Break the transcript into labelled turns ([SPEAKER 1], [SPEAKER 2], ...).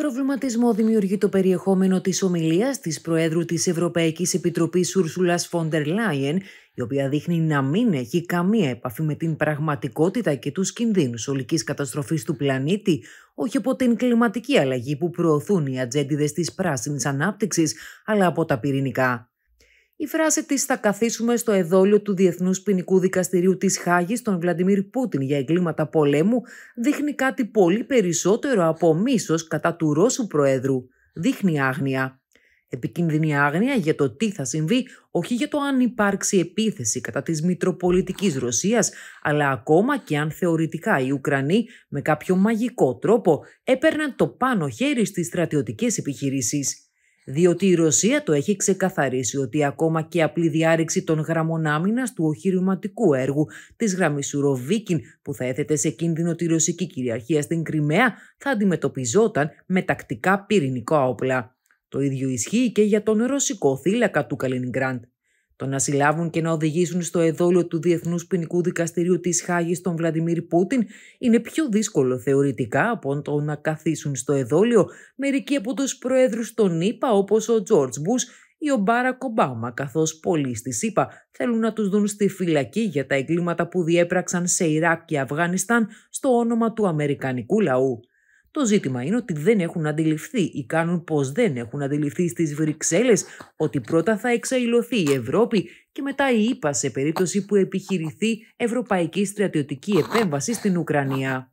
[SPEAKER 1] Προβληματισμό δημιουργεί το περιεχόμενο της ομιλίας της Προέδρου της Ευρωπαϊκής Επιτροπής Ούρσουλας Φόντερ Λάιεν, η οποία δείχνει να μην έχει καμία επαφή με την πραγματικότητα και τους κινδύνους ολικής καταστροφής του πλανήτη, όχι από την κλιματική αλλαγή που προωθούν οι ατζέντιδες της πράσινης ανάπτυξης, αλλά από τα πυρηνικά. Η φράση της Θα καθίσουμε στο εδόλιο του Διεθνούς Ποινικού Δικαστηρίου της Χάγης τον Βλαντιμίρ Πούτιν για εγκλήματα πολέμου δείχνει κάτι πολύ περισσότερο από μίσος κατά του Ρώσου Προέδρου. Δείχνει άγνοια. Επικίνδυνη άγνοια για το τι θα συμβεί, όχι για το αν υπάρξει επίθεση κατά της Μητροπολιτικής Ρωσίας, αλλά ακόμα και αν θεωρητικά οι Ουκρανοί με κάποιο μαγικό τρόπο έπαιρναν το πάνω χέρι στις στρατιωτικές επιχειρήσεις διότι η Ρωσία το έχει ξεκαθαρίσει ότι ακόμα και απλή διάρρηξη των γραμμών άμυνας του οχυρηματικού έργου της γραμμής Σουροβίκιν, που θα έθετε σε κίνδυνο τη ρωσική κυριαρχία στην Κρυμαία, θα αντιμετωπιζόταν με τακτικά πυρηνικά όπλα. Το ίδιο ισχύει και για τον ρωσικό θύλακα του Καλινιγκράντ. Το να συλλάβουν και να οδηγήσουν στο εδόλιο του Διεθνούς Ποινικού Δικαστηρίου της Χάγης τον Βλαντιμίρ Πούτιν είναι πιο δύσκολο θεωρητικά από το να καθίσουν στο εδόλιο μερικοί από τους πρόεδρους των ΗΠΑ όπως ο Τζόρτς Μπούς ή ο Μπάρα Κομπάμα καθώς πολλοί στη ΣΥΠΑ θέλουν να τους δουν στη φυλακή για τα εγκλήματα που διέπραξαν σε Ιράκ και Αφγανιστάν στο όνομα του Αμερικανικού λαού. Το ζήτημα είναι ότι δεν έχουν αντιληφθεί ή κάνουν πως δεν έχουν αντιληφθεί στις Βρυξέλλες ότι πρώτα θα εξαϊλωθεί η Ευρώπη και μετά η ΙΠΑ σε περίπτωση που επιχειρηθεί ευρωπαϊκή στρατιωτική επέμβαση στην Ουκρανία.